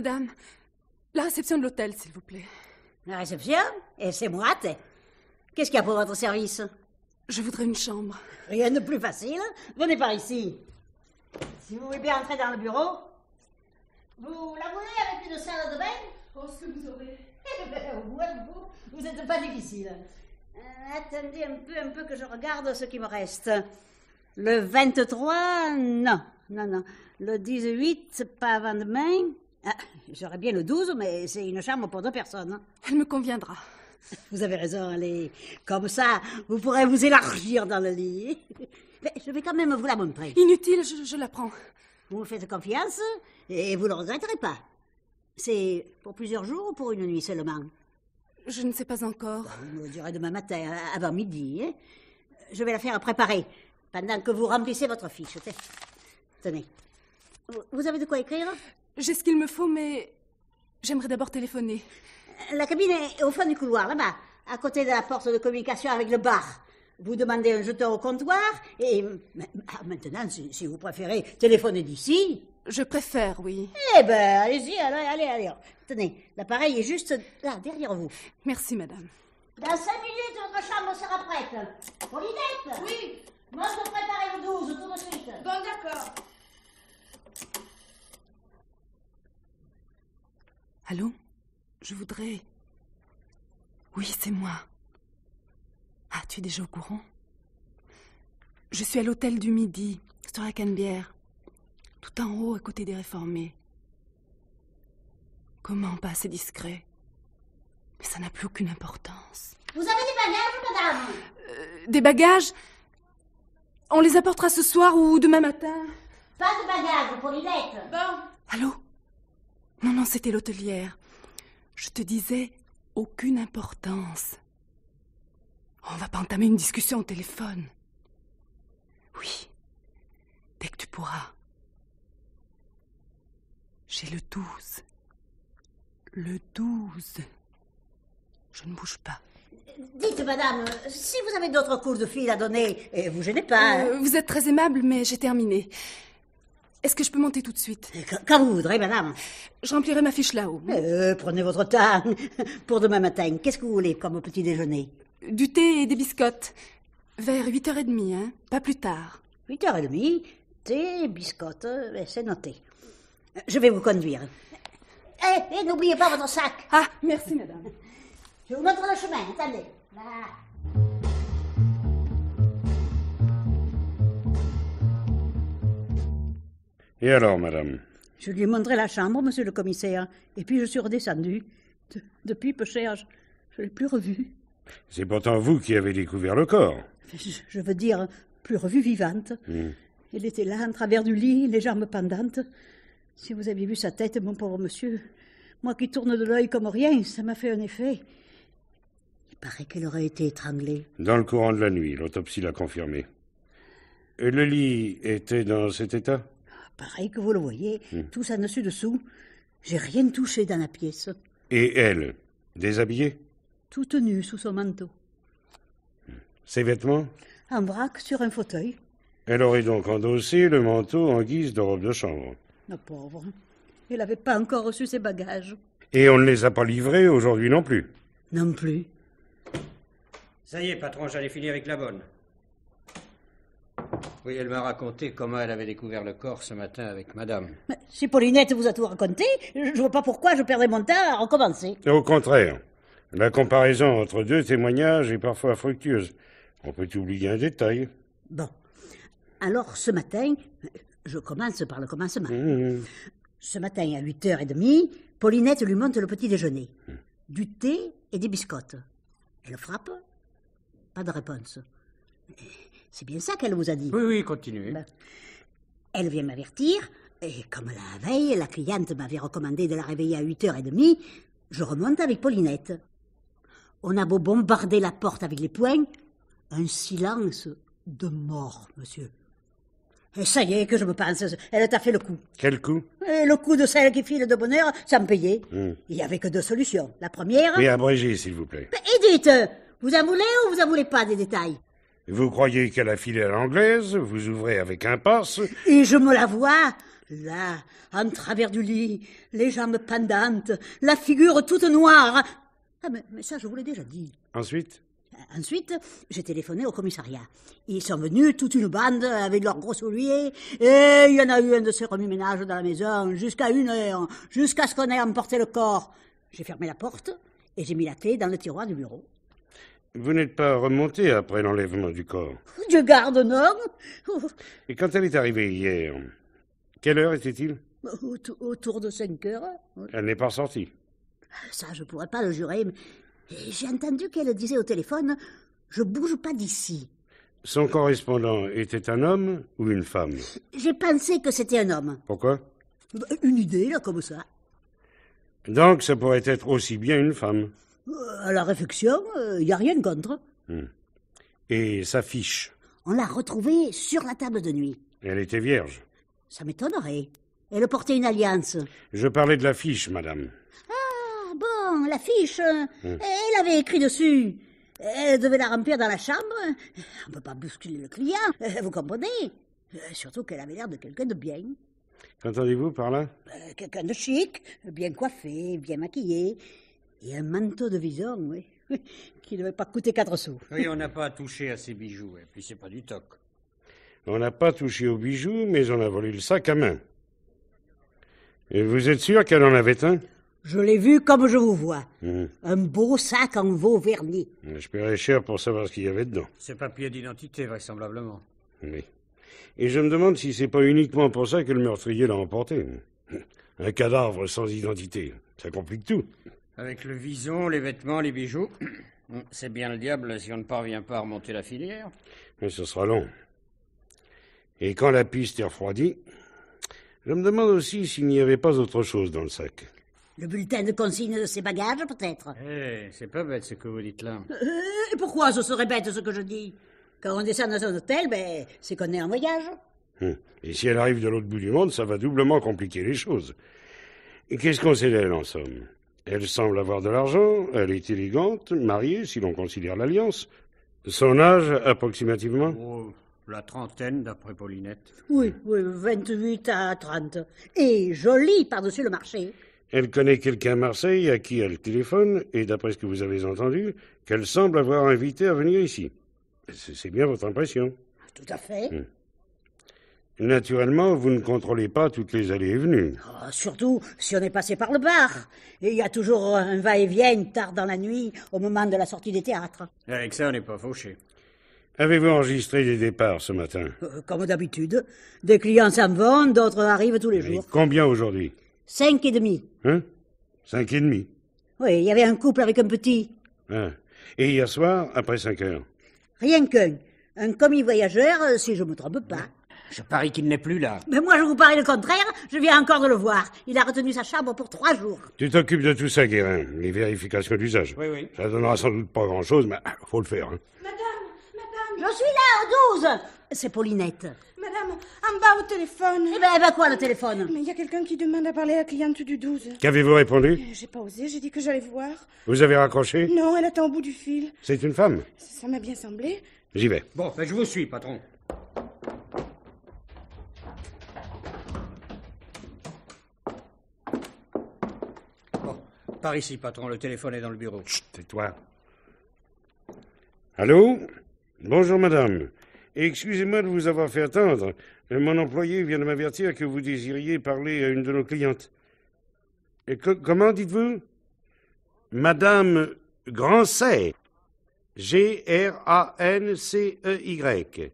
madame. La réception de l'hôtel, s'il vous plaît. La réception Et c'est moi, t'es. Qu'est-ce qu'il y a pour votre service Je voudrais une chambre. Rien de plus facile. Venez par ici. Si vous voulez bien entrer dans le bureau. Vous la voulez avec une salle de bain Oh, ce que vous aurez. Eh ben, vous, vous n'êtes pas difficile. Euh, attendez un peu, un peu que je regarde ce qui me reste. Le 23, non. Non, non. Le 18, pas avant demain. Ah, j'aurais bien le 12, mais c'est une chambre pour deux personnes. Hein. Elle me conviendra. Vous avez raison, allez. Comme ça, vous pourrez vous élargir dans le lit. Mais je vais quand même vous la montrer. Inutile, je, la prends. Vous me faites confiance et vous ne le regretterez pas. C'est pour plusieurs jours ou pour une nuit seulement Je ne sais pas encore. Vous me direz demain matin, avant midi. Hein. Je vais la faire préparer pendant que vous remplissez votre fiche. Tenez. Vous avez de quoi écrire j'ai ce qu'il me faut, mais j'aimerais d'abord téléphoner. La cabine est au fond du couloir, là-bas, à côté de la porte de communication avec le bar. Vous demandez un jeton au comptoir et ah, maintenant, si, vous préférez téléphoner d'ici. Je préfère, oui. Eh ben, allez-y, allez, allez, allez. Tenez, l'appareil est juste là, derrière vous. Merci, madame. Dans cinq minutes, votre chambre sera prête. Polydette Oui. Moi, je préparer le 12, tout de suite. Bon, d'accord. Allô Je voudrais. Oui, c'est moi. Ah, tu es déjà au courant Je suis à l'hôtel du Midi, sur la Cannebière. tout en haut à côté des réformés. Comment pas assez discret Mais ça n'a plus aucune importance. Vous avez des bagages, madame euh, Des bagages On les apportera ce soir ou demain matin Pas de bagages pour Yvette. Bon. Allô non, non, c'était l'hôtelière. Je te disais, aucune importance. On va pas entamer une discussion au téléphone. Oui, dès que tu pourras. J'ai le 12. Le 12. Je ne bouge pas. Dites, madame, si vous avez d'autres cours de fil à donner, eh, vous gênez pas. Hein. Euh, vous êtes très aimable, mais j'ai terminé. Est-ce que je peux monter tout de suite Quand vous voudrez, madame. Je remplirai ma fiche là-haut. Euh, prenez votre temps. Pour demain matin, qu'est-ce que vous voulez comme petit déjeuner Du thé et des biscottes. Vers 8h30, hein Pas plus tard. 8h30 Thé, biscottes, euh, c'est noté. Je vais vous conduire. Eh, et eh, n'oubliez pas votre sac. Ah, merci, madame. Je vous montre le chemin, attendez. Et alors, madame Je lui ai montré la chambre, monsieur le commissaire, et puis je suis redescendu. depuis, peu cher, je ne l'ai plus revue. »« C'est pourtant vous qui avez découvert le corps. Je, veux dire, plus revue vivante. Hmm. Elle était là, en travers du lit, les jambes pendantes. Si vous aviez vu sa tête, mon pauvre monsieur, moi qui tourne de l'œil comme rien, ça m'a fait un effet. Il paraît qu'elle aurait été étranglée. Dans le courant de la nuit, l'autopsie l'a confirmé. Et le lit était dans cet état pareil que vous le voyez, hmm. tout ça dessus dessous. J'ai rien touché dans la pièce. Et elle, déshabillée Toute nue sous son manteau. Ses vêtements En vrac, sur un fauteuil. Elle aurait donc endossé le manteau en guise de robe de chambre. La pauvre. Elle n'avait pas encore reçu ses bagages. Et on ne les a pas livrés aujourd'hui non plus. Non plus. Ça y est, patron, j'allais finir avec la bonne. Oui, elle m'a raconté comment elle avait découvert le corps ce matin avec madame. Mais si Paulinette vous a tout raconté, je vois pas pourquoi je perdrais mon temps à recommencer. Au contraire. La comparaison entre deux témoignages est parfois fructueuse. On peut oublier un détail. Bon. Alors, ce matin, je commence par le commencement. Mmh. Ce matin, à 8h30, Paulinette lui monte le petit déjeuner. Mmh. Du thé et des biscottes. Elle frappe. Pas de réponse. C'est bien ça qu'elle vous a dit. Oui, oui, continuez. Bah. elle vient m'avertir, et comme la veille, la cliente m'avait recommandé de la réveiller à 8h30, je remonte avec Paulinette. On a beau bombarder la porte avec les poings, un silence de mort, monsieur. Et ça y est, que je me pense, elle t'a fait le coup. Quel coup et Le coup de celle qui file de bonheur ça me payait. Hmm. Il n'y avait que deux solutions. La première... Oui, abrégé, s'il vous plaît. Et dites, vous en voulez ou vous en voulez pas des détails vous croyez qu'elle a filé à l'anglaise vous ouvrez avec impasse. Et je me la vois, là, en travers du lit, les jambes pendantes, la figure toute noire. Ah, mais, ça, je vous l'ai déjà dit. Ensuite Ensuite, j'ai téléphoné au commissariat. Ils sont venus, toute une bande, avec leurs gros souliers, et il y en a eu un de ces remue-ménages dans la maison, jusqu'à une heure, jusqu'à ce qu'on ait emporté le corps. J'ai fermé la porte, et j'ai mis la clé dans le tiroir du bureau. Vous n'êtes pas remonté après l'enlèvement du corps. Dieu garde non !»« Et quand elle est arrivée hier, quelle heure était-il Autour de 5 heures. Elle n'est pas sortie. Ça, je pourrais pas le jurer, mais j'ai entendu qu'elle disait au téléphone Je bouge pas d'ici. Son correspondant était un homme ou une femme J'ai pensé que c'était un homme. Pourquoi Une idée, là, comme ça. Donc, ça pourrait être aussi bien une femme. Euh, à la réflexion, il euh, n'y a rien contre. Hmm. Et sa fiche On l'a retrouvée sur la table de nuit. Elle était vierge. Ça m'étonnerait. Elle portait une alliance. Je parlais de la fiche, madame. Ah, bon, la fiche. Hmm. Elle avait écrit dessus. Elle devait la remplir dans la chambre. On ne peut pas bousculer le client, euh, vous comprenez Surtout qu'elle avait l'air de quelqu'un de bien. Qu'entendez-vous par là Quelqu'un de chic, bien coiffé, bien maquillé. Et un manteau de vison, oui. Qui ne devait pas coûter quatre sous. Oui, on n'a pas touché à ces bijoux, et puis c'est pas du toc. On n'a pas touché aux bijoux, mais on a volé le sac à main. Et vous êtes sûr qu'elle en avait un Je l'ai vu comme je vous vois. Hum. Un beau sac en veau verni. Je paierais cher pour savoir ce qu'il y avait dedans. C'est papier d'identité, vraisemblablement. Oui. Et je me demande si c'est pas uniquement pour ça que le meurtrier l'a emporté. Un cadavre sans identité, ça complique tout. Avec le vison, les vêtements, les bijoux. C'est bien le diable si on ne parvient pas à remonter la filière. Mais ce sera long. Et quand la piste est refroidie, je me demande aussi s'il n'y avait pas autre chose dans le sac. Le bulletin de consigne de ses bagages, peut-être Eh, c'est pas bête ce que vous dites là. Euh, et pourquoi ce serait bête ce que je dis Quand on descend dans un hôtel, ben, c'est qu'on est en voyage. Hum. Et si elle arrive de l'autre bout du monde, ça va doublement compliquer les choses. Qu'est-ce qu'on sait d'elle, en somme elle semble avoir de l'argent, elle est élégante, mariée, si l'on considère l'alliance. Son âge, approximativement oh, La trentaine, d'après Paulinette. Oui, oui, 28 à 30. Et jolie par-dessus le marché. Elle connaît quelqu'un à Marseille à qui elle téléphone, et d'après ce que vous avez entendu, qu'elle semble avoir invité à venir ici. C'est bien votre impression. Tout à fait. Hmm. Naturellement, vous ne contrôlez pas toutes les allées et venues. Oh, surtout si on est passé par le bar. Il y a toujours un va-et-vient tard dans la nuit, au moment de la sortie des théâtres. Avec ça, on n'est pas fauché. Avez-vous enregistré des départs ce matin euh, Comme d'habitude. Des clients s'en vont, d'autres arrivent tous les jours. Combien aujourd'hui Cinq et demi. Hein Cinq et demi Oui, il y avait un couple avec un petit. Hein Et hier soir, après cinq heures Rien qu'un. Un commis voyageur, si je ne me trompe pas. Je parie qu'il n'est plus là. Mais moi, je vous parie le contraire. Je viens encore de le voir. Il a retenu sa chambre pour trois jours. Tu t'occupes de tout ça, Guérin. Les vérifications d'usage. Oui, oui. Ça donnera sans doute pas grand-chose, mais faut le faire. Hein. Madame, madame. Je suis là, au 12. C'est Paulinette. Madame, en bas au téléphone. Eh ben, eh ben, quoi, le téléphone Mais il y a quelqu'un qui demande à parler à la cliente du 12. Qu'avez-vous répondu euh, J'ai pas osé, j'ai dit que j'allais voir. Vous avez raccroché Non, elle attend au bout du fil. C'est une femme Ça m'a bien semblé. J'y vais. Bon, ben, je vous suis, patron. Par ici, patron, le téléphone est dans le bureau. Chut, tais-toi. Allô Bonjour, madame. Excusez-moi de vous avoir fait attendre. Mon employé vient de m'avertir que vous désiriez parler à une de nos clientes. Et comment dites-vous Madame Grancey. G-R-A-N-C-E-Y.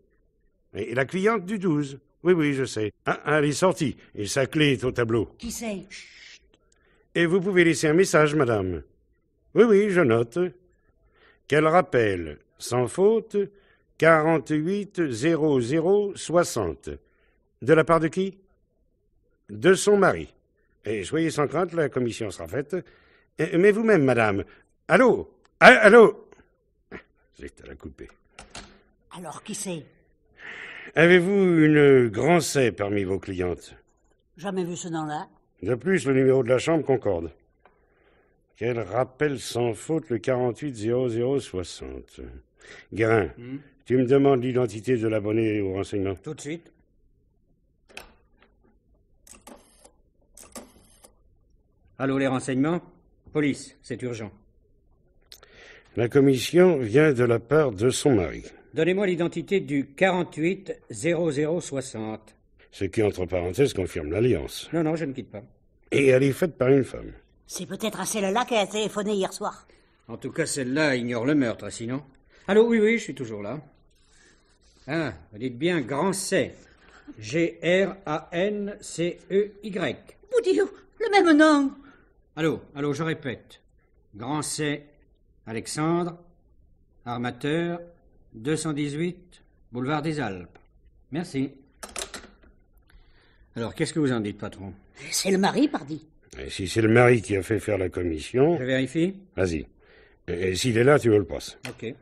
Et la cliente du 12. Oui, oui, je sais. Ah, ah, elle est sortie. Et sa clé est au tableau. Qui sait et vous pouvez laisser un message, madame. Oui, oui, je note. Qu'elle rappelle, sans faute, 480060. De la part de qui De son mari. Et soyez sans crainte, la commission sera faite. Mais vous-même, madame. Allô ah, Allô C'est à la couper. Alors, qui c'est Avez-vous une grand parmi vos clientes Jamais vu ce nom-là. De plus, le numéro de la chambre concorde. Quel rappel sans faute, le 48 0060. Guérin, tu me demandes l'identité de l'abonné au renseignement. Tout de suite. Allô, les renseignements Police, c'est urgent. La commission vient de la part de son mari. Donnez-moi l'identité du 480060 Ce qui, entre parenthèses, confirme l'alliance. Non, non, je ne quitte pas. Et elle est faite par une femme. C'est peut-être à celle-là qu'elle a téléphoné hier soir. En tout cas, celle-là ignore le meurtre, hein, sinon. Allô, oui, oui, je suis toujours là. Ah, vous dites bien grand C. G-R-A-N-C-E-Y. Boudillou, le même nom. Allô, allô, je répète. Grand Alexandre, armateur, 218, boulevard des Alpes. Merci. Alors, qu'est-ce que vous en dites, patron C'est le mari, pardi. si c'est le mari qui a fait faire la commission. Je vérifie Vas-y. Et, s'il est là, tu veux le passe. Ok.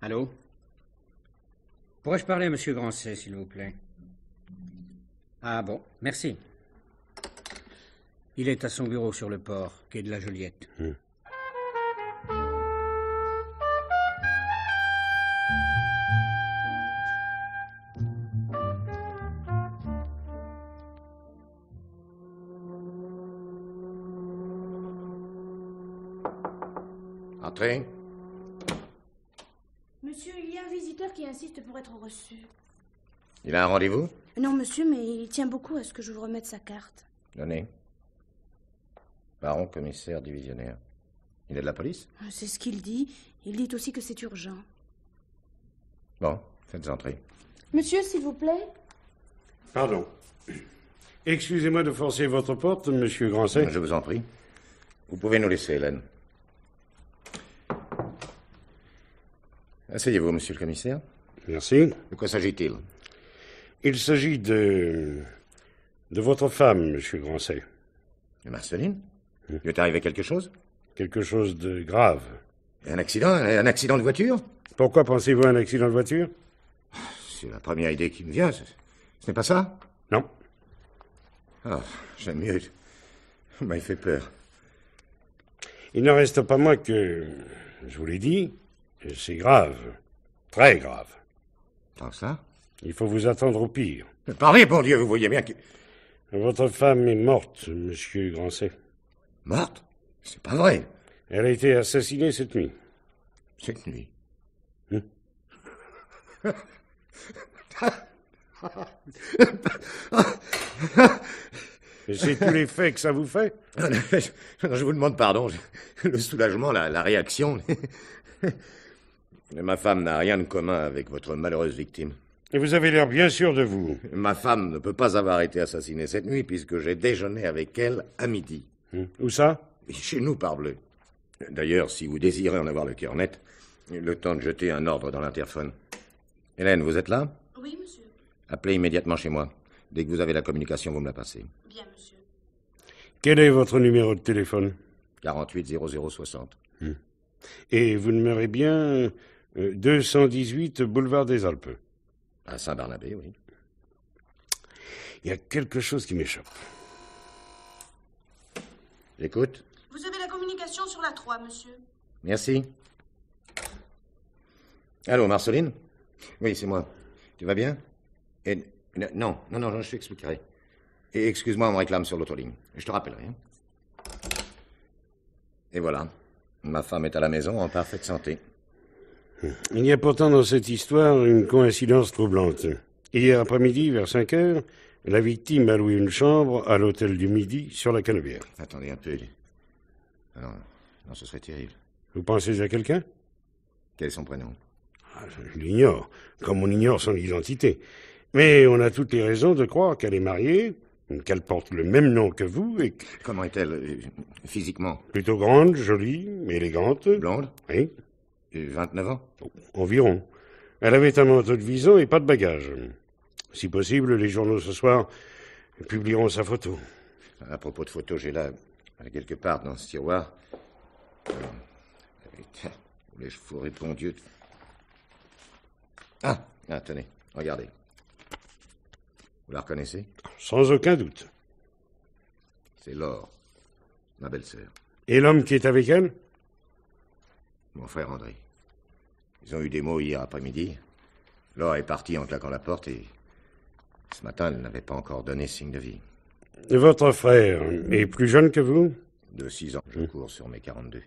Allô Pourrais-je parler à M. Grancet, s'il vous plaît Ah bon, merci. Il est à son bureau sur le port, quai de la Joliette. Hmm. Entrez. Monsieur, il y a un visiteur qui insiste pour être reçu. Il a un rendez-vous Non, monsieur, mais il tient beaucoup à ce que je vous remette sa carte. Donnez. Baron commissaire divisionnaire. Il est de la police ah, C'est ce qu'il dit. Il dit aussi que c'est urgent. Bon, faites entrer. Monsieur, s'il vous plaît. Pardon. Excusez-moi de forcer votre porte, monsieur Grancet. Je vous en prie. Vous pouvez nous laisser, Hélène. Asseyez-vous, monsieur le commissaire. Merci. De quoi s'agit-il Il, s'agit de. de votre femme, monsieur Grancet. Marceline il hum. lui est arrivé quelque chose Quelque chose de grave. Un accident Un accident de voiture Pourquoi pensez-vous à un accident de voiture C'est la première idée qui me vient. Ce, n'est pas ça Non. Ah, j'aime mieux. il fait peur. Il ne reste pas moins que, je vous l'ai dit, c'est grave. Très grave. Tant ça Il faut vous attendre au pire. parlez, bon Dieu, vous voyez bien que... Votre femme est morte, monsieur Grancet. Morte C'est pas vrai. Elle a été assassinée cette nuit. Cette nuit hein C'est tous les faits que ça vous fait Je vous demande pardon. Le soulagement, la, la réaction. Ma femme n'a rien de commun avec votre malheureuse victime. Et vous avez l'air bien sûr de vous. Ma femme ne peut pas avoir été assassinée cette nuit puisque j'ai déjeuné avec elle à midi. Hein? Où ça Chez nous, parbleu. D'ailleurs, si vous désirez en avoir le cœur net, le temps de jeter un ordre dans l'interphone. Hélène, vous êtes là Oui, monsieur. Appelez immédiatement chez moi. Dès que vous avez la communication, vous me la passez. Bien, monsieur. Quel est votre numéro de téléphone 48 hein? Et vous demeurez bien 218 euh, boulevard des Alpes À Saint-Barnabé, oui. Il y a quelque chose qui m'échappe. J'écoute. Vous avez la communication sur la 3, monsieur. Merci. Allô, Marceline Oui, c'est moi. Tu vas bien Non, non, non, je t'expliquerai. Et excuse-moi, on me réclame sur l'autre ligne. Je te rappellerai. Hein. Et voilà. Ma femme est à la maison en parfaite santé. Il y a pourtant dans cette histoire une coïncidence troublante. Hier après-midi, vers 5 heures, la victime a loué une chambre à l'hôtel du Midi sur la Canebière. Attendez un peu, ah Non, non, ce serait terrible. Vous pensez à quelqu'un Quel est son prénom ah, Je l'ignore, comme on ignore son identité. Mais on a toutes les raisons de croire qu'elle est mariée, qu'elle porte le même nom que vous et que... Comment est-elle euh, physiquement Plutôt grande, jolie, élégante. Blonde Oui. Et euh, 29 ans Environ. Elle avait un manteau de vison et pas de bagages. Si possible, les journaux ce soir publieront sa photo. À propos de photos, j'ai là, quelque part dans ce tiroir, euh, je vous ah, Dieu ah, ah, tenez, regardez. Vous la reconnaissez Sans aucun doute. C'est Laure, ma belle-sœur. Et l'homme qui est avec elle Mon frère André. Ils ont eu des mots hier après-midi. Laure est partie en claquant la porte et ce matin, elle n'avait pas encore donné signe de vie. Votre frère est plus jeune que vous De six ans, je cours sur mes 42.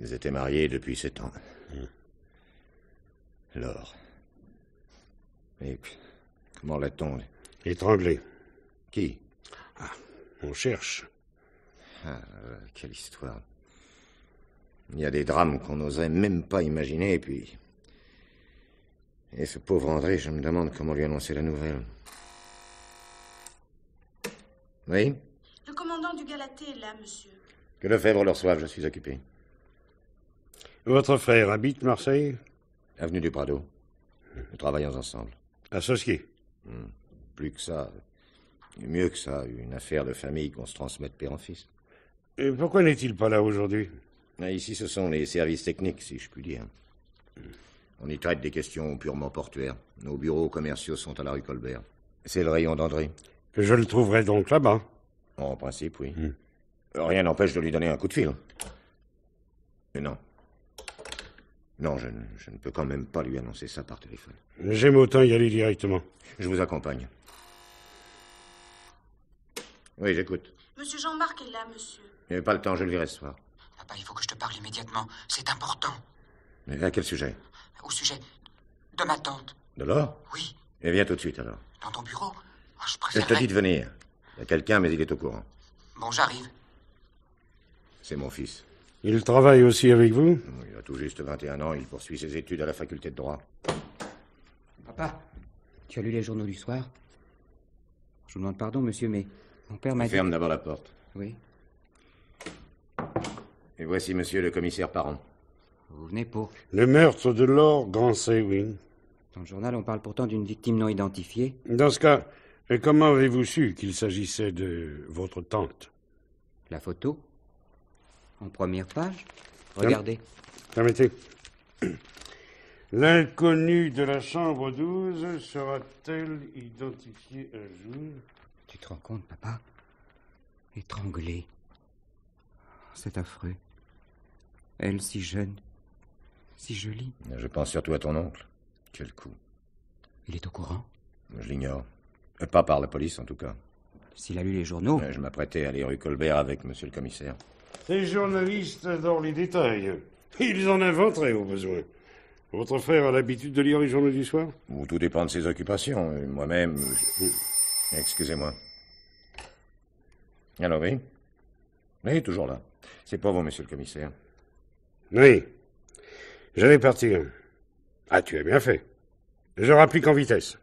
Ils étaient mariés depuis sept ans. Laure. Et puis, comment l'a-t-on Étranglé. Qui ah, On cherche. Ah, euh, quelle histoire. Il y a des drames qu'on n'osait même pas imaginer, et puis et ce pauvre André, je me demande comment lui annoncer la nouvelle. Oui Le commandant du Galatée est là, monsieur. Que le fèvre le reçoive, je suis occupé. Votre frère habite Marseille Avenue du Prado. Nous travaillons ensemble. Associé hmm. Plus que ça. Mieux que ça, une affaire de famille qu'on se transmet de père en fils. Et pourquoi n'est-il pas là aujourd'hui ah, Ici, ce sont les services techniques, si je puis dire. On y traite des questions purement portuaires. Nos bureaux commerciaux sont à la rue Colbert. C'est le rayon d'André. Que je le trouverai donc là-bas En principe, oui. Hmm. Rien n'empêche de lui donner un coup de fil. Mais non. Non, je, ne peux quand même pas lui annoncer ça par téléphone. J'aime autant y aller directement. Je vous accompagne. Oui, j'écoute. Monsieur Jean-Marc est là, monsieur. Il n'y pas le temps, je le verrai ce soir. Papa, il faut que je te parle immédiatement. C'est important. Mais à quel sujet au sujet de ma tante. De l'or Oui. Et eh viens tout de suite alors. Dans ton bureau oh, Je préfère. Je te dis de venir. Il y a quelqu'un, mais il est au courant. Bon, j'arrive. C'est mon fils. Il travaille aussi avec vous Il a tout juste 21 ans, il poursuit ses études à la faculté de droit. Papa, tu as lu les journaux du soir Je vous demande pardon, monsieur, mais mon père m'a dit... Ferme d'abord la porte. Oui. Et voici monsieur le commissaire Parent. Vous venez pour. Le meurtre de Laure Grand-Sewin. Dans le journal, on parle pourtant d'une victime non identifiée. Dans ce cas, comment avez-vous su qu'il s'agissait de votre tante La photo En première page hein Regardez. Permettez. L'inconnue de la chambre 12 sera-t-elle identifiée un jour Tu te rends compte, papa Étranglée. C'est affreux. Elle si jeune. Si lis... Je pense surtout à ton oncle. Quel coup. Il est au courant Je l'ignore. Euh, pas par la police, en tout cas. S'il a lu les journaux. Euh, je m'apprêtais à aller rue Colbert avec monsieur le commissaire. Ces journalistes adorent les détails. Ils en inventeraient au besoin. Votre frère a l'habitude de lire les journaux du soir Tout dépend de ses occupations. Euh, moi-même. Excusez-moi. Alors oui Oui, toujours là. C'est pas vous, monsieur le commissaire. Oui. Je vais partir. Ah, tu as bien fait. Je rapplique en vitesse.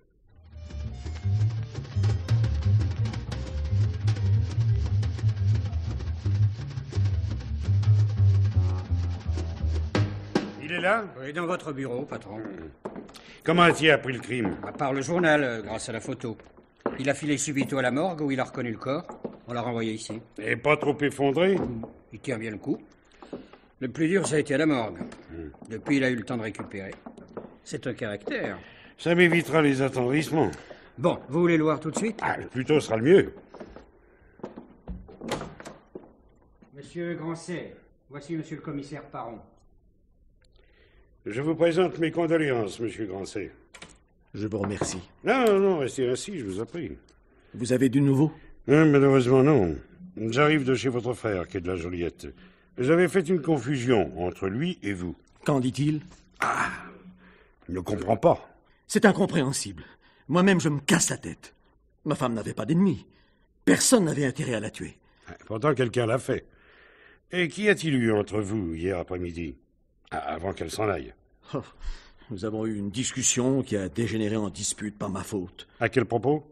Il est là Oui, dans votre bureau, patron. Comment a-t-il appris le crime À part le journal, euh, grâce à la photo. Il a filé subito à la morgue où il a reconnu le corps. On l'a renvoyé ici. Et pas trop effondré Il tient bien le coup. Le plus dur, ça a été à la morgue. Depuis, il a eu le temps de récupérer. C'est un caractère. Ça m'évitera les attendrissements. Bon, vous voulez le voir tout de suite ah, Plutôt sera le mieux. Monsieur Grancet, voici monsieur le commissaire Paron. Je vous présente mes condoléances, monsieur Grancet. Je vous remercie. Non, non, non, restez assis, je vous en prie. Vous avez du nouveau euh, Malheureusement, non. J'arrive de chez votre frère, qui est de la Joliette. avez fait une confusion entre lui et vous. Qu'en dit-il Ah Il ne comprend pas. C'est incompréhensible. Moi-même, je me casse la tête. Ma femme n'avait pas d'ennemis. Personne n'avait intérêt à la tuer. Pourtant, quelqu'un l'a fait. Et qui a-t-il eu entre vous hier après-midi Avant qu'elle s'en aille oh, Nous avons eu une discussion qui a dégénéré en dispute par ma faute. À quel propos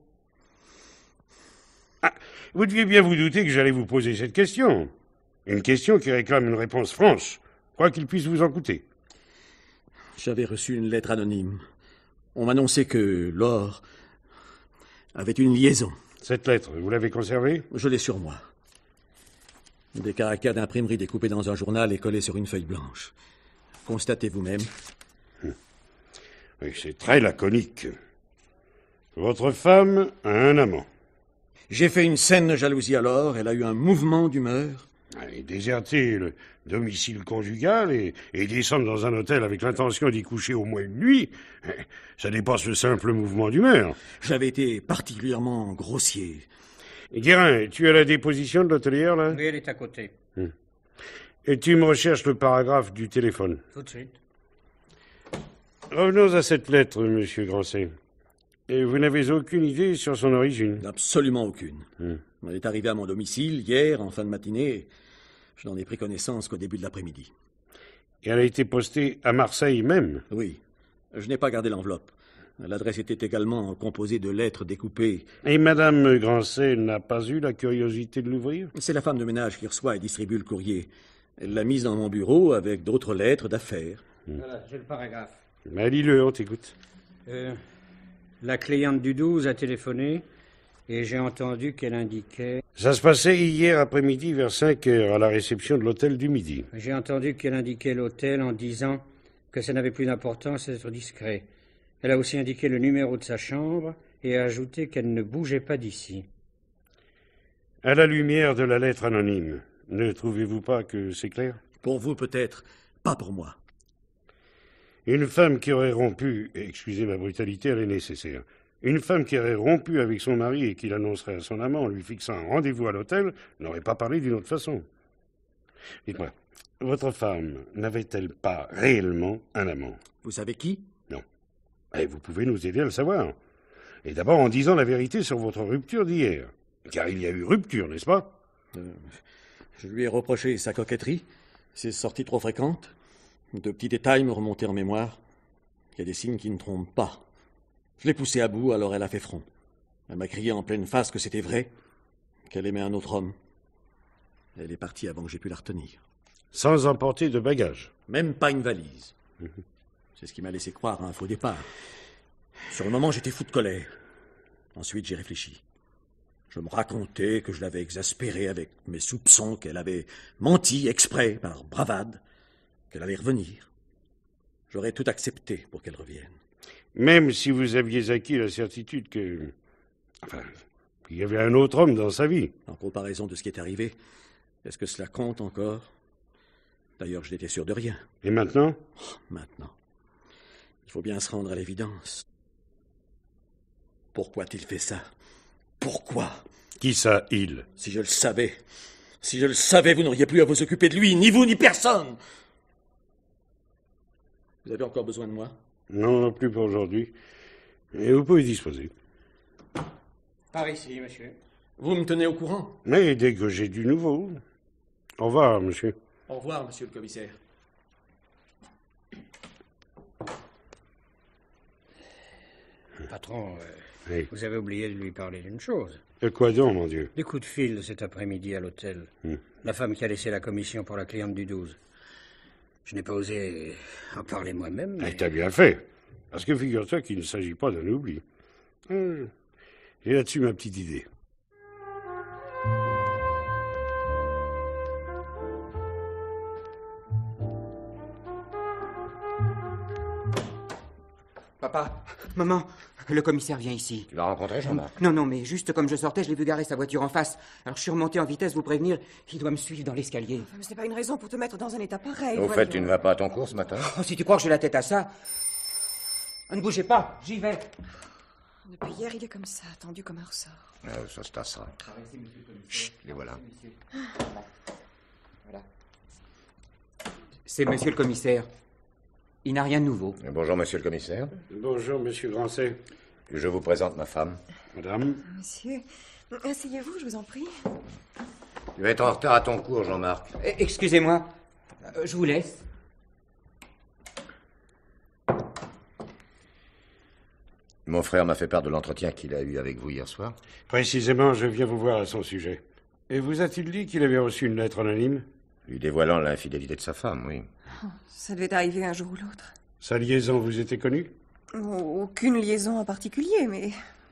ah, Vous deviez bien vous douter que j'allais vous poser cette question. Une question qui réclame une réponse franche quoi qu'il puisse vous en coûter. J'avais reçu une lettre anonyme. On m'annonçait que Laure avait une liaison. Cette lettre, vous l'avez conservée Je l'ai sur moi. Des caractères d'imprimerie découpés dans un journal et collés sur une feuille blanche. Constatez vous-même. Hmm. c'est très laconique. Votre femme a un amant. J'ai fait une scène de jalousie alors, elle a eu un mouvement d'humeur. Déserter le domicile conjugal et, descendre dans un hôtel avec l'intention d'y coucher au moins une nuit, eh, ça dépasse le simple mouvement d'humeur. J'avais été particulièrement grossier. Eh, Guérin, tu as la déposition de l'hôtelière, là Oui, elle est à côté. Hum. Et tu me recherches le paragraphe du téléphone. Tout de suite. Revenons à cette lettre, monsieur Grancet. Et vous n'avez aucune idée sur son origine Absolument aucune. Elle hum. est arrivée à mon domicile hier, en fin de matinée, je n'en ai pris connaissance qu'au début de l'après-midi. Et elle a été postée à Marseille même Oui. Je n'ai pas gardé l'enveloppe. L'adresse était également composée de lettres découpées. Et Madame Grancet n'a pas eu la curiosité de l'ouvrir C'est la femme de ménage qui reçoit et distribue le courrier. Elle l'a mise dans mon bureau avec d'autres lettres d'affaires. Hmm. Voilà, j'ai le paragraphe. Mais lis-le, t'écoute. Euh, la cliente du 12 a téléphoné et j'ai entendu qu'elle indiquait. Ça se passait hier après-midi vers 5 heures à la réception de l'hôtel du Midi. J'ai entendu qu'elle indiquait l'hôtel en disant que ça n'avait plus d'importance d'être discret. Elle a aussi indiqué le numéro de sa chambre et a ajouté qu'elle ne bougeait pas d'ici. À la lumière de la lettre anonyme, ne trouvez-vous pas que c'est clair Pour vous peut-être, pas pour moi. Une femme qui aurait rompu, excusez ma brutalité, elle est nécessaire. Une femme qui aurait rompu avec son mari et qui l'annoncerait à son amant en lui fixant un rendez-vous à l'hôtel n'aurait pas parlé d'une autre façon. Dites-moi, votre femme n'avait-elle pas réellement un amant Vous savez qui Non. Et eh, vous pouvez nous aider à le savoir. Et d'abord en disant la vérité sur votre rupture d'hier. Car il y a eu rupture, n'est-ce pas euh, Je lui ai reproché sa coquetterie, ses sorties trop fréquentes. De petits détails me remontaient en mémoire. Il y a des signes qui ne trompent pas. Je l'ai poussée à bout, alors elle a fait front. Elle m'a crié en pleine face que c'était vrai, qu'elle aimait un autre homme. Elle est partie avant que j'aie pu la retenir. Sans emporter de bagages Même pas une valise. C'est ce qui m'a laissé croire à un faux départ. Sur le moment, j'étais fou de colère. Ensuite, j'ai réfléchi. Je me racontais que je l'avais exaspérée avec mes soupçons, qu'elle avait menti exprès par bravade, qu'elle allait revenir. J'aurais tout accepté pour qu'elle revienne. Même si vous aviez acquis la certitude que. Enfin, il y avait un autre homme dans sa vie. En comparaison de ce qui est arrivé, est-ce que cela compte encore D'ailleurs, je n'étais sûr de rien. Et maintenant Maintenant. Il faut bien se rendre à l'évidence. Pourquoi a-t-il fait ça Pourquoi Qui ça, il Si je le savais, si je le savais, vous n'auriez plus à vous occuper de lui, ni vous, ni personne. Vous avez encore besoin de moi non, non plus pour aujourd'hui. Et vous pouvez disposer. Par ici, monsieur. Vous me tenez au courant Mais dès que j'ai du nouveau. Au revoir, monsieur. Au revoir, monsieur le commissaire. Patron, euh, vous avez oublié de lui parler d'une chose. quoi donc, mon Dieu Des coups de fil cet après-midi à l'hôtel. Hmm. La femme qui a laissé la commission pour la cliente du 12. Je n'ai pas osé en parler moi-même. Eh, mais... T'as bien fait. Parce que figure-toi qu'il ne s'agit pas d'un oubli. J'ai euh, là-dessus ma petite idée. maman, le commissaire vient ici. Tu l'as rencontré, Jean-Marc Non, non, mais juste comme je sortais, je l'ai vu garer sa voiture en face. Alors je suis remonté en vitesse vous prévenir. Il doit me suivre dans l'escalier. Ah, mais c'est pas une raison pour te mettre dans un état pareil. Au fait, tu ne vas pas à ton cours ce matin oh, Si tu crois que j'ai la tête à ça. Ne bougez pas, j'y vais. Depuis hier, il est comme ça, tendu comme un ressort. Ah, ça se tassera. Hein. Ah, Chut, les Voilà. C'est monsieur le commissaire. Il n'a rien de nouveau. Euh, bonjour, monsieur le commissaire. Bonjour, monsieur Grancet. Je vous présente ma femme. Madame. Monsieur, asseyez-vous, je vous en prie. Tu vas être en retard à ton cours, Jean-Marc. Eh, excusez-moi, euh, je vous laisse. Mon frère m'a fait part de l'entretien qu'il a eu avec vous hier soir. Précisément, je viens vous voir à son sujet. Et vous a-t-il dit qu'il avait reçu une lettre anonyme Lui dévoilant l'infidélité de sa femme, oui ça devait arriver un jour ou l'autre. Sa liaison vous était connue Aucune liaison en particulier, mais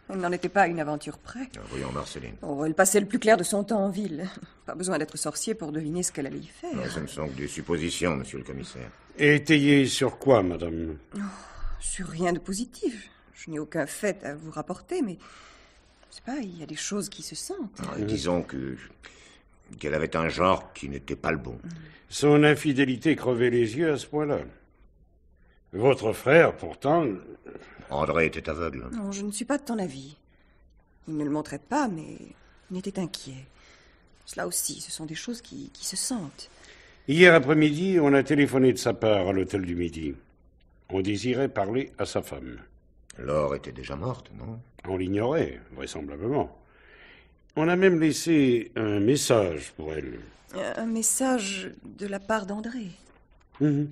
elle n'en était pas à une aventure près. Ah, voyons, Marceline. Oh, elle passait le plus clair de son temps en ville. Pas besoin d'être sorcier pour deviner ce qu'elle allait y faire. Non, ce ne sont que des suppositions, monsieur le commissaire. étayez sur quoi, madame oh, Sur rien de positif. Je n'ai aucun fait à vous rapporter, mais. Je sais pas, il y a des choses qui se sentent. Ah, disons que qu'elle avait un genre qui n'était pas le bon. Son infidélité crevait les yeux à ce point-là. Votre frère, pourtant. André était aveugle. Non, je ne suis pas de ton avis. Il ne le montrait pas, mais il était inquiet. Cela aussi, ce sont des choses qui, qui se sentent. Hier après-midi, on a téléphoné de sa part à l'hôtel du Midi. On désirait parler à sa femme. Laure était déjà morte, non On l'ignorait, vraisemblablement. On a même laissé un message pour elle. Euh, un message de la part d'André. Mhm.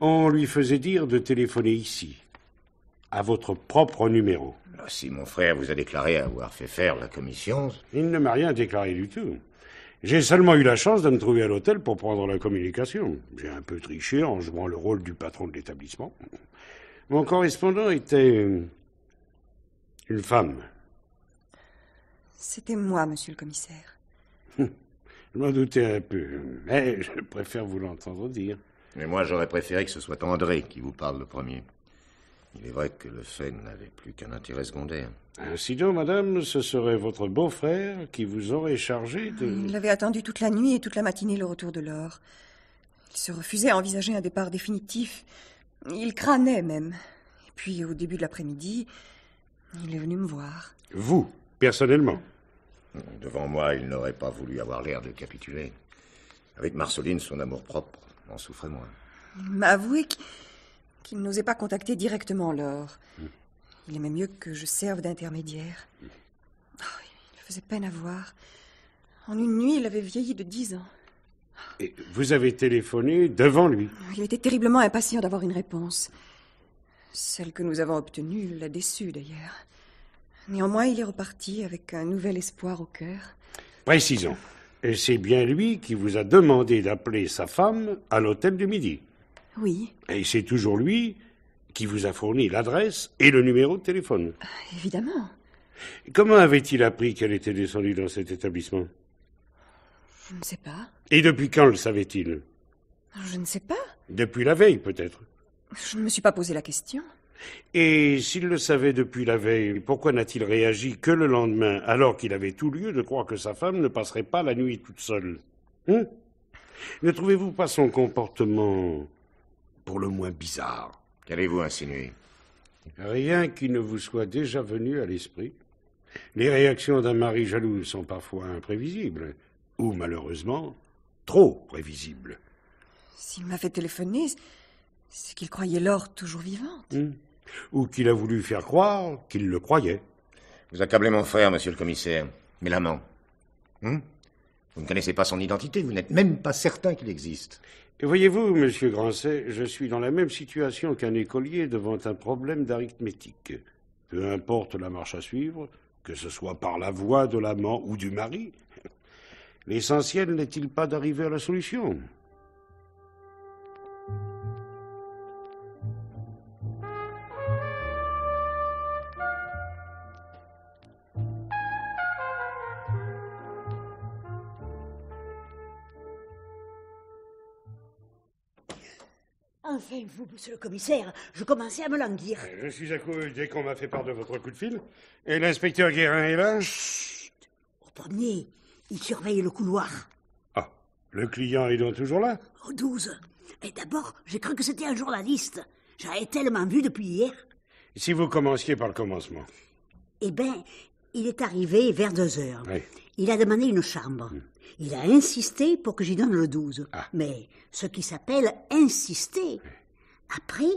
On lui faisait dire de téléphoner ici, à votre propre numéro. Ah, si mon frère vous a déclaré avoir fait faire la commission. Il ne m'a rien déclaré du tout. J'ai seulement eu la chance de me trouver à l'hôtel pour prendre la communication. J'ai un peu triché en jouant le rôle du patron de l'établissement. Mon correspondant était une femme. C'était moi, monsieur le commissaire. je m'en doutais un peu, mais je préfère vous l'entendre dire. Mais moi, j'aurais préféré que ce soit André qui vous parle le premier. Il est vrai que le fait n'avait plus qu'un intérêt secondaire. Ainsi donc, madame, ce serait votre beau-frère qui vous aurait chargé de... Il avait attendu toute la nuit et toute la matinée le retour de l'or. Il se refusait à envisager un départ définitif. Il crânait même. Et puis, au début de l'après-midi, il est venu me voir. Vous personnellement. Devant moi, il n'aurait pas voulu avoir l'air de capituler. Avec Marceline, son amour-propre en souffrait moins. Il m'a avoué qu'il n'osait pas contacter directement Laure. Hmm. Il aimait mieux que je serve d'intermédiaire. Hmm. Oh, il faisait peine à voir. En une nuit, il avait vieilli de dix ans. Et vous avez téléphoné devant lui Il était terriblement impatient d'avoir une réponse. Celle que nous avons obtenue l'a déçu d'ailleurs. Néanmoins, il est reparti avec un nouvel espoir au cœur. Précisons. c'est bien lui qui vous a demandé d'appeler sa femme à l'hôtel du Midi. Oui. Et c'est toujours lui qui vous a fourni l'adresse et le numéro de téléphone. Euh, évidemment. Comment avait-il appris qu'elle était descendue dans cet établissement Je ne sais pas. Et depuis quand le savait-il Je ne sais pas. Depuis la veille, peut-être. Je ne me suis pas posé la question. Et s'il le savait depuis la veille, pourquoi n'a-t-il réagi que le lendemain, alors qu'il avait tout lieu de croire que sa femme ne passerait pas la nuit toute seule hein Ne trouvez-vous pas son comportement pour le moins bizarre Qu'allez-vous insinuer Rien qui ne vous soit déjà venu à l'esprit. Les réactions d'un mari jaloux sont parfois imprévisibles, ou malheureusement trop prévisibles. S'il m'avait téléphoné, c'est qu'il croyait l'or toujours vivante. Hmm. Ou qu'il a voulu faire croire qu'il le croyait. Vous accablez mon frère, monsieur le commissaire. Mais l'amant. Hmm. vous ne connaissez pas son identité, vous n'êtes même pas certain qu'il existe. Et Voyez-vous, monsieur Grancet, je suis dans la même situation qu'un écolier devant un problème d'arithmétique. Peu importe la marche à suivre, que ce soit par la voix de l'amant ou du mari, l'essentiel n'est-il pas d'arriver à la solution Enfin, vous, monsieur le commissaire, je commençais à me languir. Euh, je suis accouru dès qu'on m'a fait part de votre coup de fil. Et l'inspecteur Guérin est là Chut Au premier, il surveille le couloir. Ah, le client est donc toujours là Au 12. Et d'abord, j'ai cru que c'était un journaliste. J'avais tellement vu depuis hier. Si vous commenciez par le commencement. Eh bien, il est arrivé vers deux heures. Il a demandé une chambre. Hmm. Il a insisté pour que j'y donne le 12. Ah. Mais ce qui s'appelle insister. Après,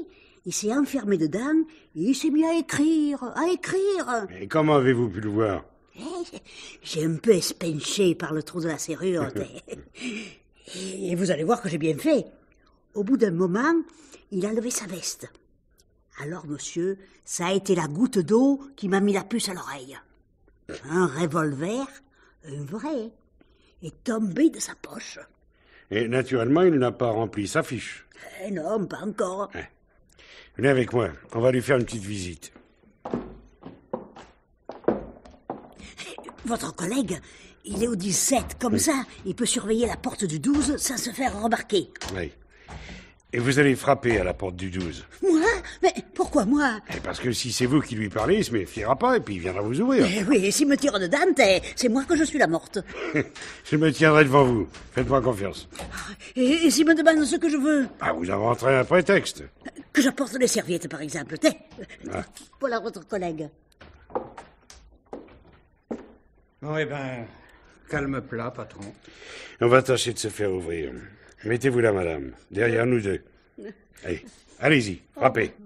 il s'est enfermé dedans et il s'est mis à écrire, à écrire. Et comment avez-vous pu le voir eh, J'ai un peu espenché par le trou de la serrure. et vous allez voir que j'ai bien fait. Au bout d'un moment, il a levé sa veste. Alors, monsieur, ça a été la goutte d'eau qui m'a mis la puce à l'oreille. Un revolver, un vrai, est tombé de sa poche. Et naturellement, il n'a pas rempli sa fiche. Eh non, pas encore. Eh. Venez avec moi, on va lui faire une petite visite. Votre collègue, il est au 17, comme ça, il peut surveiller la porte du 12 sans se faire remarquer. Oui. Et vous allez frapper à la porte du 12. Moi Mais pourquoi moi eh, Parce que si c'est vous qui lui parlez, il se méfiera pas et puis il viendra vous ouvrir. Eh oui, et s'il me tire de Dante, c'est moi que je suis la morte. je me tiendrai devant vous. Faites-moi confiance. Et, s'il me demande ce que je veux Ah, vous inventerez un prétexte. Que j'apporte les serviettes, par exemple. T'es ah. Voilà votre collègue. eh ben, calme plat, patron. On va tâcher de se faire ouvrir. Mettez-vous là, madame, derrière nous deux. Allez, allez-y, frappez. Oh,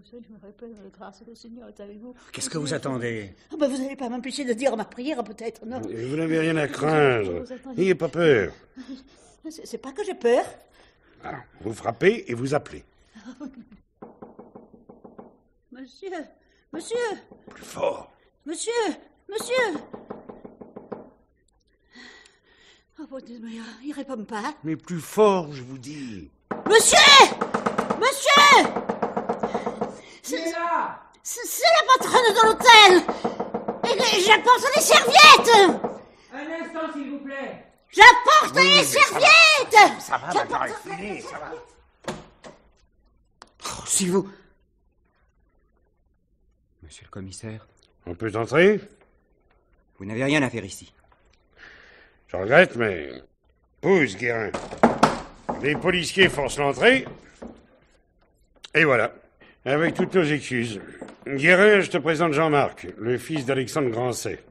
Qu'est-ce que vous attendez ah, bah, Vous n'allez pas m'empêcher de dire ma prière, peut-être, non Vous n'avez rien à craindre. N'ayez pas peur. C'est pas que j'ai peur. vous frappez et vous appelez. Monsieur, monsieur. Plus fort. Monsieur, monsieur. Oh, euh, il répond pas. Mais plus fort, je vous dis. Monsieur Monsieur c'est C'est la patronne de l'hôtel j'apporte des serviettes Un instant, s'il vous plaît. J'apporte les des serviettes Ça va, maintenant ça va. Oh, si vous... Monsieur le commissaire, On peut entrer vous n'avez rien à faire ici. Je regrette, mais. Pousse, Guérin. Les policiers forcent l'entrée. Et voilà. Avec toutes nos excuses. Guérin, je te présente Jean-Marc, le fils d'Alexandre Grancet.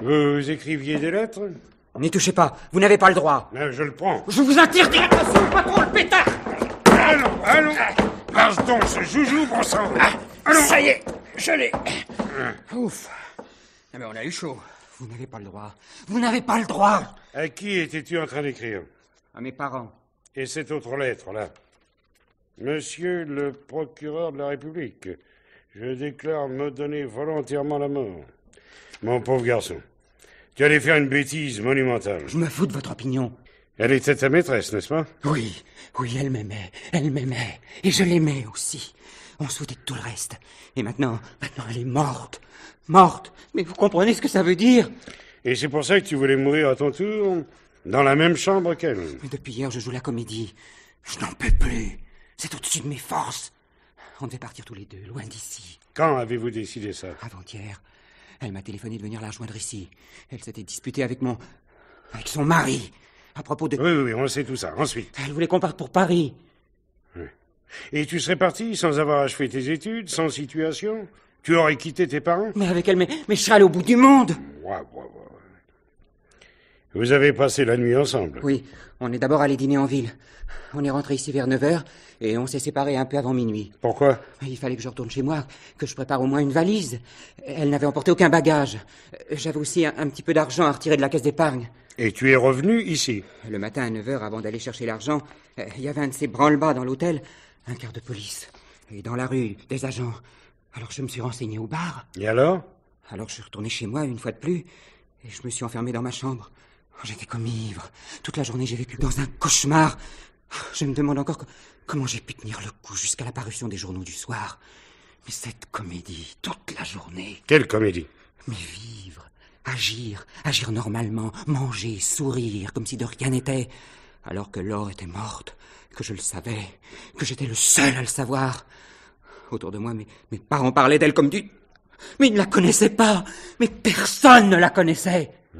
Vous écriviez des lettres N'y touchez pas, vous n'avez pas le droit. Ben, je le prends. Je vous attire interdis Attention, patron, le pétard Allons, allons Lâche donc ce joujou, bon sang ah, allons. Ça y est, je l'ai Ouf ah, mais on a eu chaud. Vous n'avez pas le droit. Vous n'avez pas le droit. À qui étais-tu en train d'écrire À mes parents. Et cette autre lettre, là Monsieur le procureur de la République, je déclare me donner volontairement la mort. Mon pauvre garçon, tu allais faire une bêtise monumentale. Je me fous de votre opinion. Elle était ta maîtresse, n'est-ce pas Oui, oui, elle m'aimait, elle m'aimait, et je l'aimais aussi. On souhaitait tout le reste. Et maintenant, maintenant, elle est morte. Morte Mais vous comprenez ce que ça veut dire Et c'est pour ça que tu voulais mourir à ton tour Dans la même chambre qu'elle depuis hier, je joue la comédie. Je n'en peux plus. C'est au-dessus de mes forces. On devait partir tous les deux, loin d'ici. Quand avez-vous décidé ça Avant-hier. Elle m'a téléphoné de venir la rejoindre ici. Elle s'était disputée avec mon. avec son mari. À propos de. oui, oui on sait tout ça. Ensuite. Elle voulait qu'on parte pour Paris. Oui. Et tu serais parti sans avoir achevé tes études, sans situation tu aurais quitté tes parents Mais avec elle, mais, mais je serais allé au bout du monde Vous avez passé la nuit ensemble Oui, on est d'abord allé dîner en ville. On est rentré ici vers 9h et on s'est séparés un peu avant minuit. Pourquoi Il fallait que je retourne chez moi, que je prépare au moins une valise. Elle n'avait emporté aucun bagage. J'avais aussi un, petit peu d'argent à retirer de la caisse d'épargne. Et tu es revenu ici Le matin à 9h, avant d'aller chercher l'argent, euh, il y avait un de ces branle-bas dans l'hôtel, un quart de police. Et dans la rue, des agents. Alors je me suis renseigné au bar. Et alors Alors je suis retourné chez moi une fois de plus et je me suis enfermé dans ma chambre. Oh, j'étais comme ivre. Toute la journée, j'ai vécu dans un cauchemar. Je me demande encore comment j'ai pu tenir le coup jusqu'à l'apparition des journaux du soir. Mais cette comédie, toute la journée. Quelle comédie Mais vivre, agir, agir normalement, manger, sourire, comme si de rien n'était. Alors que Laure était morte, que je le savais, que j'étais le seul à le savoir autour de moi, mes, mes parents parlaient d'elle comme du... Mais ils ne la connaissaient pas. Mais personne ne la connaissait. Hmm.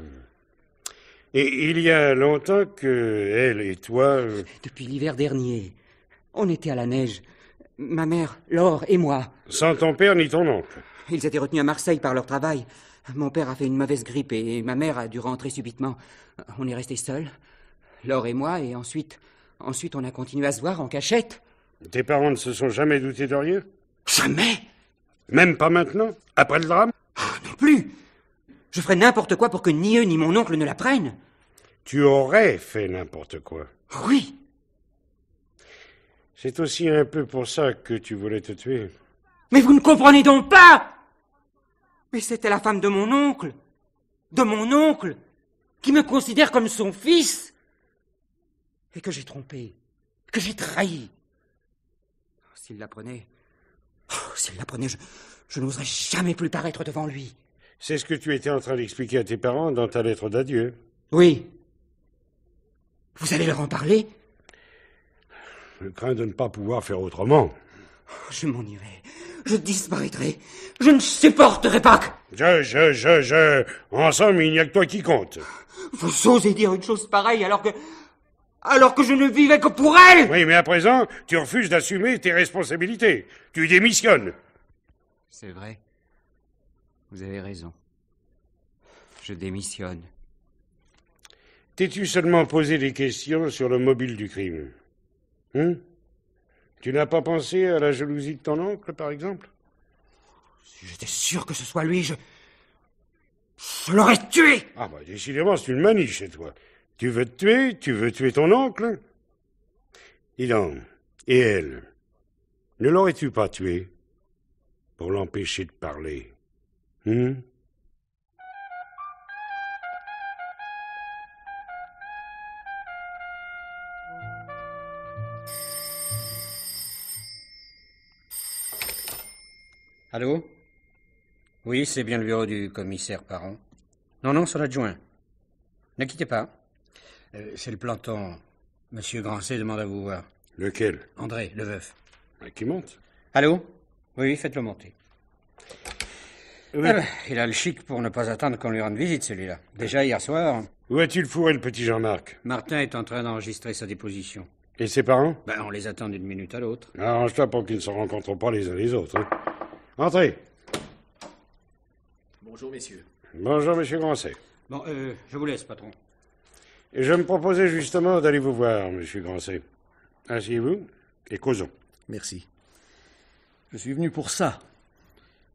Et il y a longtemps que elle et toi... Euh, Depuis l'hiver dernier. On était à la neige. Ma mère, Laure et moi. Sans ton père ni ton oncle. Ils étaient retenus à Marseille par leur travail. Mon père a fait une mauvaise grippe et ma mère a dû rentrer subitement. On est restés seuls, Laure et moi, et ensuite, ensuite on a continué à se voir en cachette. Tes parents ne se sont jamais doutés de rien Jamais Même pas maintenant Après le drame ah, Non plus Je ferais n'importe quoi pour que ni eux ni mon oncle ne la prennent. Tu aurais fait n'importe quoi. Oui. C'est aussi un peu pour ça que tu voulais te tuer. Mais vous ne comprenez donc pas Mais c'était la femme de mon oncle, de mon oncle, qui me considère comme son fils, et que j'ai trompé, que j'ai trahi. Ah, s'il l'apprenait, Oh, S'il l'apprenait, je, n'oserais jamais plus paraître devant lui. C'est ce que tu étais en train d'expliquer à tes parents dans ta lettre d'adieu. Oui. Vous allez leur en parler Je crains de ne pas pouvoir faire autrement. Oh, je m'en irai. Je disparaîtrai. Je ne supporterai pas que... Je, je, je, je. En somme, il n'y a que toi qui compte. Vous osez dire une chose pareille alors que alors que je ne vivais que pour elle Oui, mais à présent, tu refuses d'assumer tes responsabilités. Tu démissionnes. C'est vrai. Vous avez raison. Je démissionne. T'es-tu seulement posé des questions sur le mobile du crime hein Tu n'as pas pensé à la jalousie de ton oncle, par exemple Si j'étais sûr que ce soit lui, je. Je l'aurais tué Ah, bah, décidément, c'est une manie chez toi. Tu veux te tuer Tu veux tuer ton oncle Dis donc, et elle Ne l'aurais-tu pas tué pour l'empêcher de parler hmm? Allô Oui, c'est bien le bureau du commissaire Parent. Non, non, son adjoint. Ne quittez pas. Euh, c'est le planton. Monsieur Grancet demande à vous voir. Lequel André, le veuf. Ah, qui monte Allô Oui, faites-le monter. Ah, il a le chic pour ne pas attendre qu'on lui rende visite, celui-là. Déjà hier soir. Où a-t-il fourré le petit Jean-Marc Martin est en train d'enregistrer sa déposition. Et ses parents Ben, On les attend d'une minute à l'autre. Arrange-toi pour qu'ils ne se rencontrent pas les uns les autres. Hein. Entrez. Bonjour, messieurs. Bonjour, monsieur Grancet. Bon, euh, je vous laisse, patron. Et je me proposais justement d'aller vous voir, monsieur Grancet. Asseyez-vous et causons. Merci. Je suis venu pour ça.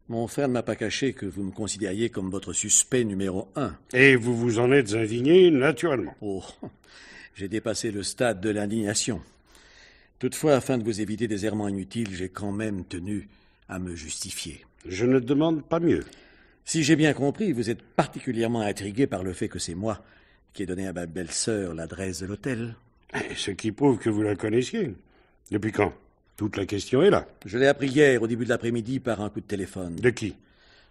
Mon frère ne m'a pas caché que vous me considériez comme votre suspect numéro un. Et vous vous en êtes indigné, naturellement. Oh, j'ai dépassé le stade de l'indignation. Toutefois, afin de vous éviter des errements inutiles, j'ai quand même tenu à me justifier. Je ne demande pas mieux. Si j'ai bien compris, vous êtes particulièrement intrigué par le fait que c'est moi qui est donné à ma belle-sœur l'adresse de l'hôtel. Eh, ce qui prouve que vous la connaissiez. Depuis quand Toute la question est là. Je l'ai appris hier, au début de l'après-midi, par un coup de téléphone. De qui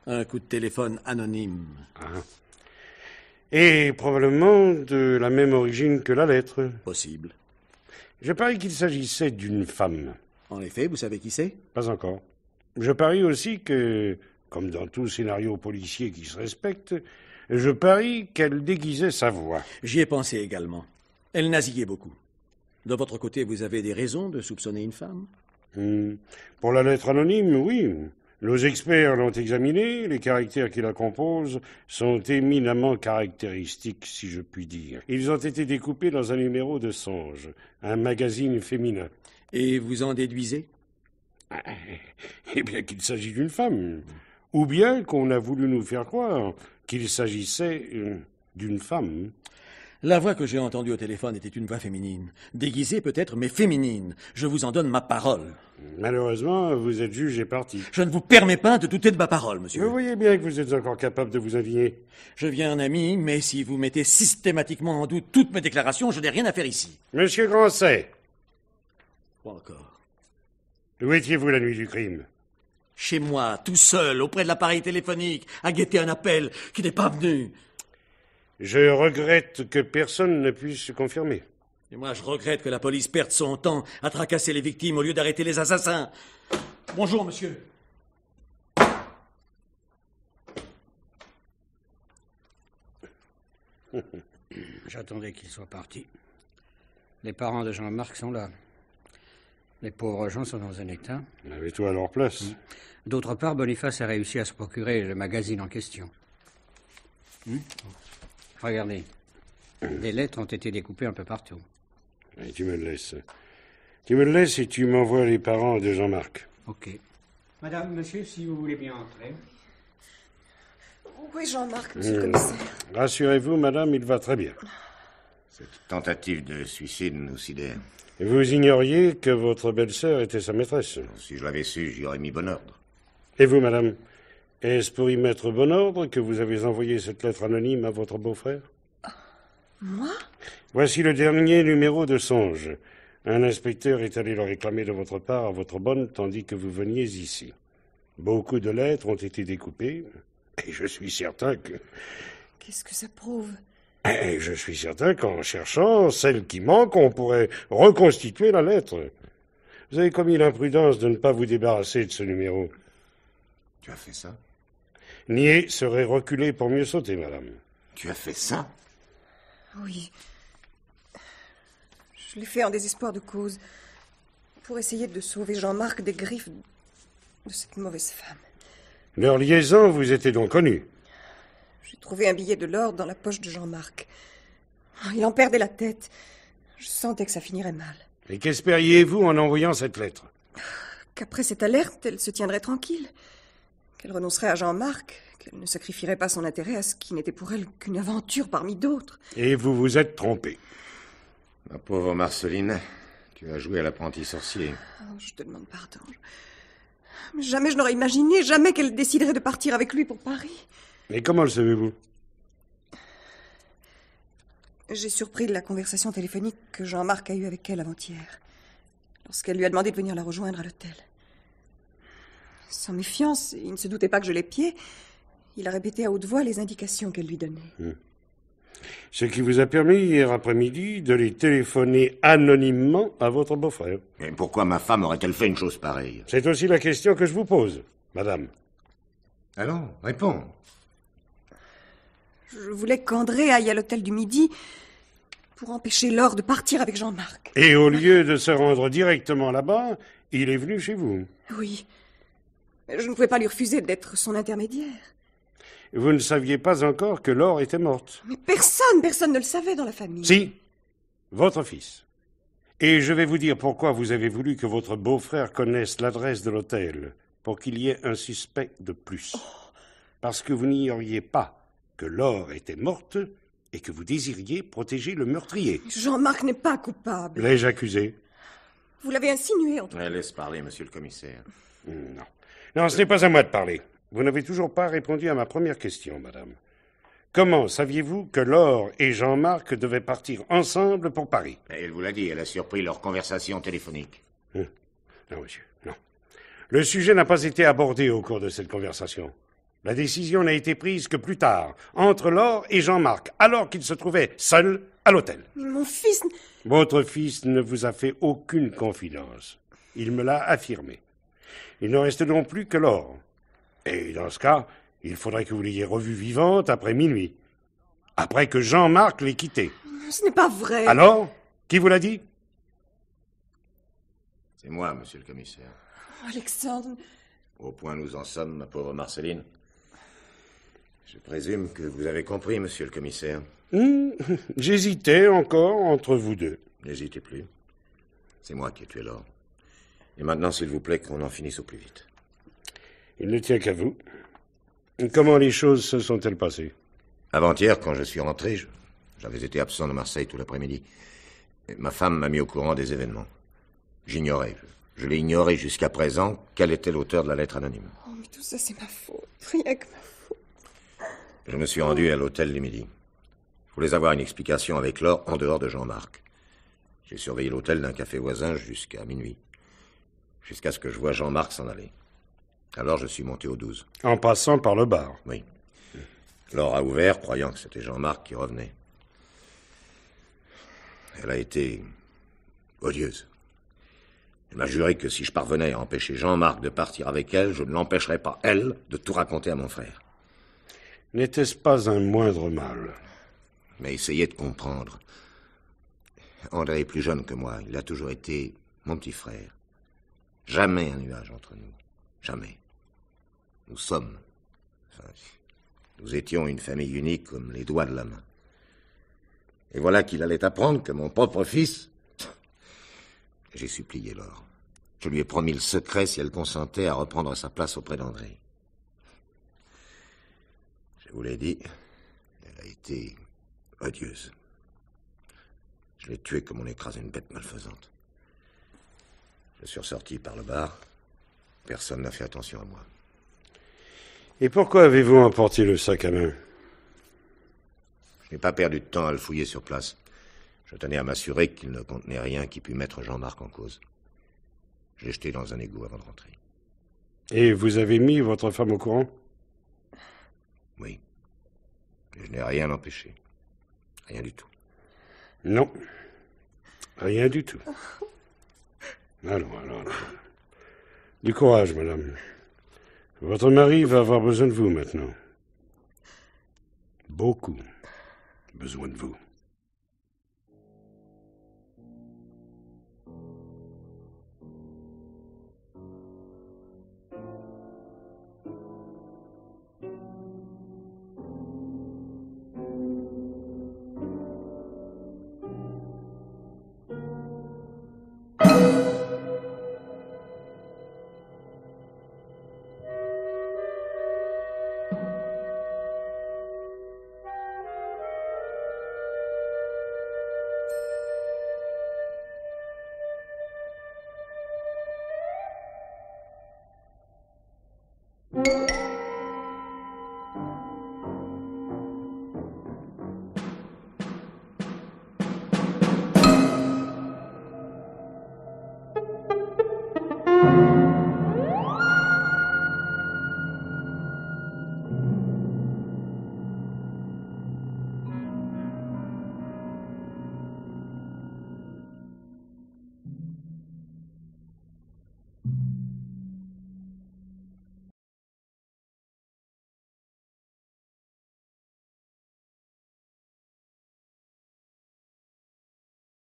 Un coup de téléphone anonyme. Ah. Et probablement de la même origine que la lettre. Possible. Je parie qu'il s'agissait d'une femme. En effet, vous savez qui c'est Pas encore. Je parie aussi que, comme dans tout scénario policier qui se respecte, je parie qu'elle déguisait sa voix. J'y ai pensé également. Elle nasillait beaucoup. De votre côté, vous avez des raisons de soupçonner une femme hmm. Pour la lettre anonyme, oui. Nos experts l'ont examinée, les caractères qui la composent sont éminemment caractéristiques, si je puis dire. Ils ont été découpés dans un numéro de Songe, un magazine féminin. Et vous en déduisez Eh bien qu'il s'agit d'une femme ou bien qu'on a voulu nous faire croire qu'il s'agissait euh, d'une femme. La voix que j'ai entendue au téléphone était une voix féminine. Déguisée peut-être, mais féminine. Je vous en donne ma parole. Malheureusement, vous êtes juge et parti. Je ne vous permets pas de douter de ma parole, monsieur. Vous voyez bien que vous êtes encore capable de vous avier. Je viens un ami, mais si vous mettez systématiquement en doute toutes mes déclarations, je n'ai rien à faire ici. Monsieur Grosset. Quoi encore. Où étiez-vous la nuit du crime chez moi, tout seul, auprès de l'appareil téléphonique, à guetter un appel qui n'est pas venu. Je regrette que personne ne puisse se confirmer. Et moi, je regrette que la police perde son temps à tracasser les victimes au lieu d'arrêter les assassins. Bonjour, monsieur. J'attendais qu'il soit parti. Les parents de Jean-Marc sont là. Les pauvres gens sont dans un état. avaient tout à leur place. Mm. D'autre part, Boniface a réussi à se procurer le magazine en question. Mm. Regardez. Les lettres ont été découpées un peu partout. tu me laisses. Tu me le laisses et tu m'envoies les parents de Jean-Marc. Ok. Madame, monsieur, si vous voulez bien entrer. est Jean-Marc, monsieur le hmm. commissaire. Rassurez-vous, madame, il va très bien. Cette tentative de suicide nous sidère. Vous ignoriez que votre belle-sœur était sa maîtresse. Si je l'avais su, j'y aurais mis bon ordre. Et vous, madame Est-ce pour y mettre bon ordre que vous avez envoyé cette lettre anonyme à votre beau-frère Moi Voici le dernier numéro de Songe. Un inspecteur est allé le réclamer de votre part à votre bonne tandis que vous veniez ici. Beaucoup de lettres ont été découpées, et je suis certain que. Qu'est-ce que ça prouve je suis certain qu'en cherchant celle qui manque, on pourrait reconstituer la lettre. Vous avez commis l'imprudence de ne pas vous débarrasser de ce numéro. Tu as fait ça Nier serait reculé pour mieux sauter, madame. Tu as fait ça Oui. Je l'ai fait en désespoir de cause, pour essayer de sauver Jean-Marc des griffes de cette mauvaise femme. Leur liaison vous était donc connue j'ai trouvé un billet de l'ordre dans la poche de Jean-Marc. Ah, il en perdait la tête. Je sentais que ça finirait mal. Et qu'espériez-vous en envoyant cette lettre Qu'après cette alerte, elle se tiendrait tranquille. Qu'elle renoncerait à Jean-Marc, qu'elle ne sacrifierait pas son intérêt à ce qui n'était pour elle qu'une aventure parmi d'autres. Et vous vous êtes trompé. Ma pauvre Marceline, tu as joué à l'apprenti sorcier. Oh, je te demande pardon. Jamais je n'aurais imaginé, jamais qu'elle déciderait de partir avec lui pour Paris. Mais comment le savez-vous J'ai surpris de la conversation téléphonique que Jean-Marc a eue avec elle avant-hier, lorsqu'elle lui a demandé de venir la rejoindre à l'hôtel. Sans méfiance, il ne se doutait pas que je l'épiais. Il a répété à haute voix les indications qu'elle lui donnait. Hmm. Ce qui vous a permis hier après-midi de les téléphoner anonymement à votre beau-frère. Mais pourquoi ma femme aurait-elle fait une chose pareille C'est aussi la question que je vous pose, madame. Allons, réponds. Je voulais qu'André aille à l'hôtel du Midi pour empêcher Laure de partir avec Jean-Marc. Et au lieu de se rendre directement là-bas, il est venu chez vous. Oui. Je ne pouvais pas lui refuser d'être son intermédiaire. Vous ne saviez pas encore que Laure était morte. Mais personne, personne ne le savait dans la famille. Si, votre fils. Et je vais vous dire pourquoi vous avez voulu que votre beau-frère connaisse l'adresse de l'hôtel, pour qu'il y ait un suspect de plus. Oh. Parce que vous n'y auriez pas que Laure était morte et que vous désiriez protéger le meurtrier. Jean-Marc n'est pas coupable. L'ai-je accusé Vous l'avez insinué, en tout Laisse parler, monsieur le commissaire. Non. Non, ce n'est pas à moi de parler. Vous n'avez toujours pas répondu à ma première question, madame. Comment saviez-vous que Laure et Jean-Marc devaient partir ensemble pour Paris Elle vous l'a dit, elle a surpris leur conversation téléphonique. Hein? Non, monsieur, non. Le sujet n'a pas été abordé au cours de cette conversation. La décision n'a été prise que plus tard, entre Laure et Jean-Marc, alors qu'il se trouvait seul à l'hôtel. Mon fils. Votre fils ne vous a fait aucune confidence. Il me l'a affirmé. Il ne reste donc plus que Laure. Et dans ce cas, il faudrait que vous l'ayez revue vivante après minuit. Après que Jean-Marc l'ait quittée. Ce n'est pas vrai. Alors Qui vous l'a dit C'est moi, monsieur le commissaire. Oh, Alexandre. Au point où nous en sommes, ma pauvre Marceline, je présume que vous avez compris, monsieur le commissaire. Hmm, j'hésitais encore entre vous deux. N'hésitez plus. C'est moi qui ai tué l'or. Et maintenant, s'il vous plaît, qu'on en finisse au plus vite. Il ne tient qu'à vous. Comment les choses se sont-elles passées Avant-hier, quand je suis rentré, j'avais été absent de Marseille tout l'après-midi. Ma femme m'a mis au courant des événements. J'ignorais. Je, l'ai ignoré jusqu'à présent. Quel était l'auteur de la lettre anonyme Oh, mais tout ça, c'est ma faute. Rien que ma faute. Je me suis rendu à l'hôtel les midi. Je voulais avoir une explication avec Laure en dehors de Jean-Marc. J'ai surveillé l'hôtel d'un café voisin jusqu'à minuit, jusqu'à ce que je vois Jean-Marc s'en aller. Alors je suis monté au 12. En passant par le bar Oui. Laure a ouvert, croyant que c'était Jean-Marc qui revenait. Elle a été odieuse. Elle m'a juré que si je parvenais à empêcher Jean-Marc de partir avec elle, je ne l'empêcherais pas, elle, de tout raconter à mon frère. N'était-ce pas un moindre mal Mais essayez de comprendre. André est plus jeune que moi. Il a toujours été mon petit frère. Jamais un nuage entre nous. Jamais. Nous sommes. nous étions une famille unique comme les doigts de la main. Et voilà qu'il allait apprendre que mon propre fils. J'ai supplié Laure. Je lui ai promis le secret si elle consentait à reprendre sa place auprès d'André vous l'ai dit, elle a été odieuse. Je l'ai tuée comme on écrase une bête malfaisante. Je suis ressorti par le bar. Personne n'a fait attention à moi. Et pourquoi avez-vous emporté le sac à main Je n'ai pas perdu de temps à le fouiller sur place. Je tenais à m'assurer qu'il ne contenait rien qui pût mettre Jean-Marc en cause. Je l'ai jeté dans un égout avant de rentrer. Et vous avez mis votre femme au courant je n'ai rien empêché. Rien du tout. Non. Rien du tout. Allons, ah alors, ah alors. Ah du courage, madame. Votre mari va avoir besoin de vous maintenant. Beaucoup besoin de vous.